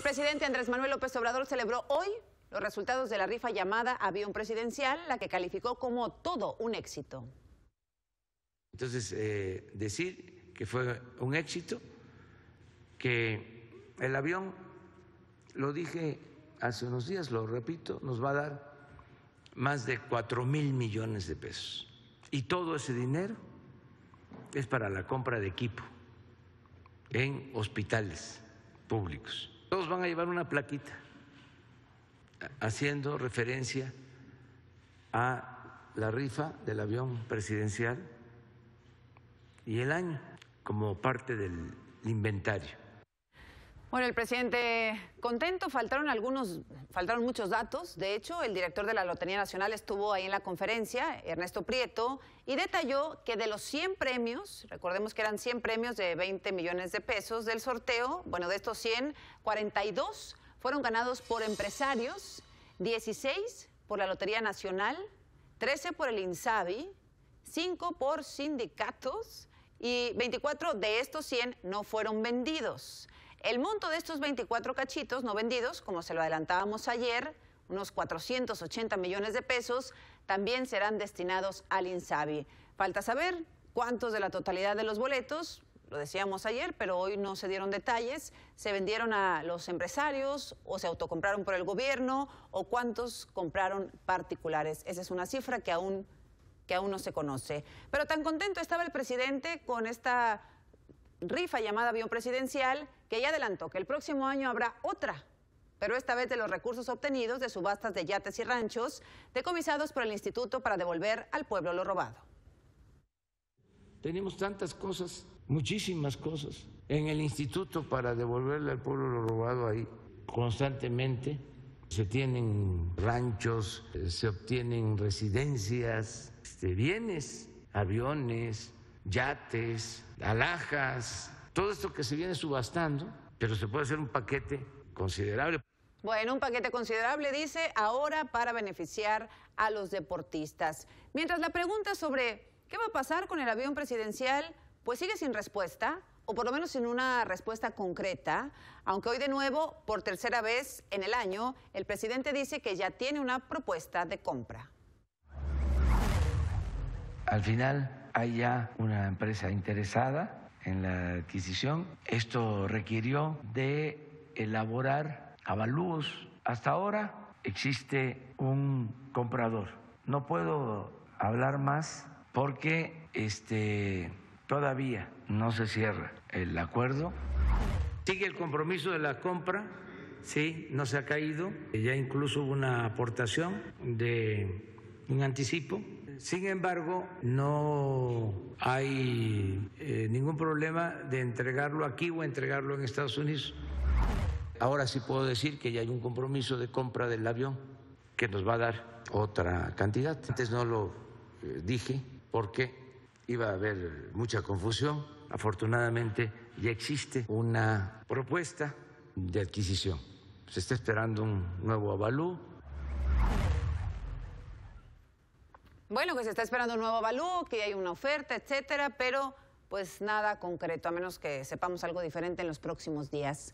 El presidente Andrés Manuel López Obrador celebró hoy los resultados de la rifa llamada Avión Presidencial, la que calificó como todo un éxito. Entonces, eh, decir que fue un éxito, que el avión, lo dije hace unos días, lo repito, nos va a dar más de cuatro mil millones de pesos. Y todo ese dinero es para la compra de equipo en hospitales públicos. Todos van a llevar una plaquita haciendo referencia a la rifa del avión presidencial y el año como parte del inventario. Bueno, el presidente contento, faltaron algunos, faltaron muchos datos. De hecho, el director de la Lotería Nacional estuvo ahí en la conferencia, Ernesto Prieto, y detalló que de los 100 premios, recordemos que eran 100 premios de 20 millones de pesos del sorteo, bueno, de estos 100, 42 fueron ganados por empresarios, 16 por la Lotería Nacional, 13 por el INSABI, 5 por sindicatos y 24 de estos 100 no fueron vendidos. El monto de estos 24 cachitos no vendidos, como se lo adelantábamos ayer, unos 480 millones de pesos, también serán destinados al INSABI. Falta saber cuántos de la totalidad de los boletos, lo decíamos ayer, pero hoy no se dieron detalles, se vendieron a los empresarios o se autocompraron por el gobierno o cuántos compraron particulares. Esa es una cifra que aún, que aún no se conoce. Pero tan contento estaba el presidente con esta rifa llamada avión presidencial que ya adelantó que el próximo año habrá otra, pero esta vez de los recursos obtenidos de subastas de yates y ranchos decomisados por el instituto para devolver al pueblo lo robado. Tenemos tantas cosas, muchísimas cosas, en el instituto para devolverle al pueblo lo robado ahí constantemente. Se tienen ranchos, eh, se obtienen residencias, este, bienes, aviones, yates, alhajas, todo esto que se viene subastando, pero se puede hacer un paquete considerable. Bueno, un paquete considerable, dice, ahora para beneficiar a los deportistas. Mientras la pregunta sobre qué va a pasar con el avión presidencial, pues sigue sin respuesta, o por lo menos sin una respuesta concreta, aunque hoy de nuevo, por tercera vez en el año, el presidente dice que ya tiene una propuesta de compra. Al final, hay ya una empresa interesada en la adquisición. Esto requirió de elaborar avalúos. Hasta ahora existe un comprador. No puedo hablar más porque este, todavía no se cierra el acuerdo. Sigue el compromiso de la compra, sí, no se ha caído. Ya incluso hubo una aportación de un anticipo sin embargo, no hay eh, ningún problema de entregarlo aquí o entregarlo en Estados Unidos. Ahora sí puedo decir que ya hay un compromiso de compra del avión que nos va a dar otra cantidad. Antes no lo eh, dije porque iba a haber mucha confusión. Afortunadamente ya existe una propuesta de adquisición. Se está esperando un nuevo avalú Bueno, que se está esperando un nuevo balú, que hay una oferta, etcétera, pero pues nada concreto, a menos que sepamos algo diferente en los próximos días.